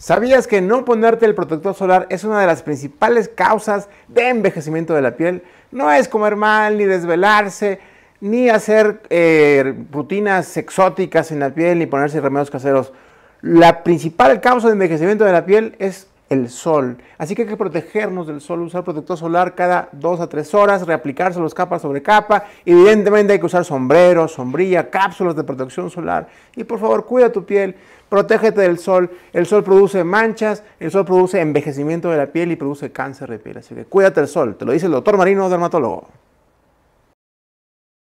¿Sabías que no ponerte el protector solar es una de las principales causas de envejecimiento de la piel? No es comer mal, ni desvelarse, ni hacer eh, rutinas exóticas en la piel, ni ponerse remedios caseros. La principal causa de envejecimiento de la piel es el sol. Así que hay que protegernos del sol, usar protector solar cada dos a tres horas, reaplicarse los capas sobre capa. Evidentemente hay que usar sombreros, sombrilla, cápsulas de protección solar. Y por favor, cuida tu piel, protégete del sol. El sol produce manchas, el sol produce envejecimiento de la piel y produce cáncer de piel. Así que cuídate del sol, te lo dice el doctor Marino, dermatólogo.